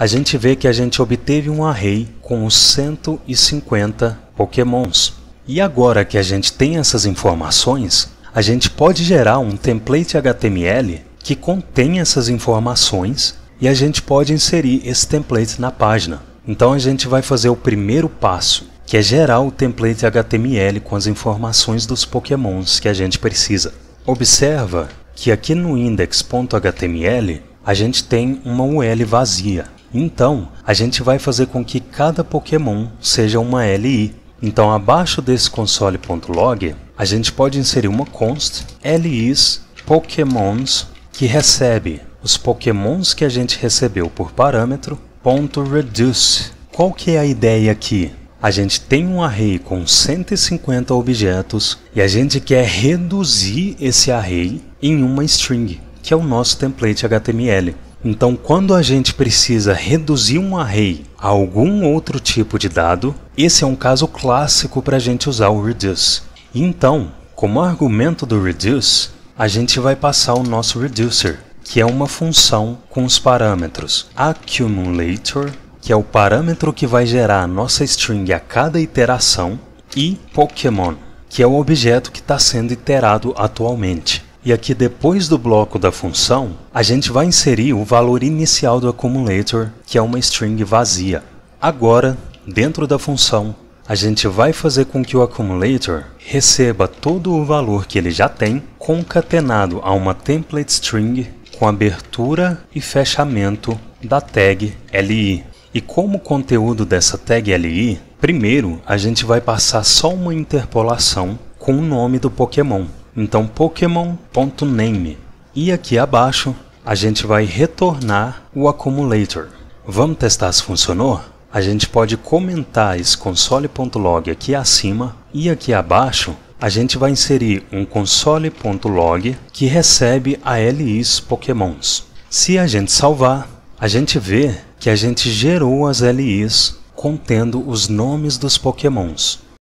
a gente vê que a gente obteve um array com 150 pokémons. E agora que a gente tem essas informações, a gente pode gerar um template HTML que contém essas informações e a gente pode inserir esse template na página. Então a gente vai fazer o primeiro passo, que é gerar o template HTML com as informações dos pokémons que a gente precisa. Observa que aqui no index.html a gente tem uma UL vazia, então, a gente vai fazer com que cada Pokémon seja uma LI. Então, abaixo desse console.log, a gente pode inserir uma const LIs Pokémons que recebe os Pokémons que a gente recebeu por parâmetro ponto .reduce. Qual que é a ideia aqui? A gente tem um array com 150 objetos e a gente quer reduzir esse array em uma string, que é o nosso template HTML. Então, quando a gente precisa reduzir um array a algum outro tipo de dado, esse é um caso clássico para a gente usar o reduce. Então, como argumento do reduce, a gente vai passar o nosso reducer, que é uma função com os parâmetros accumulator, que é o parâmetro que vai gerar a nossa string a cada iteração, e Pokémon, que é o objeto que está sendo iterado atualmente. E aqui depois do bloco da função, a gente vai inserir o valor inicial do accumulator, que é uma string vazia. Agora, dentro da função, a gente vai fazer com que o accumulator receba todo o valor que ele já tem concatenado a uma template string com abertura e fechamento da tag li. E como conteúdo dessa tag li, primeiro a gente vai passar só uma interpolação com o nome do Pokémon. Então Pokémon.name. E aqui abaixo a gente vai retornar o Accumulator. Vamos testar se funcionou? A gente pode comentar esse console.log aqui acima e aqui abaixo a gente vai inserir um console.log que recebe a LIs Pokémons. Se a gente salvar, a gente vê que a gente gerou as LIs contendo os nomes dos Pokémons.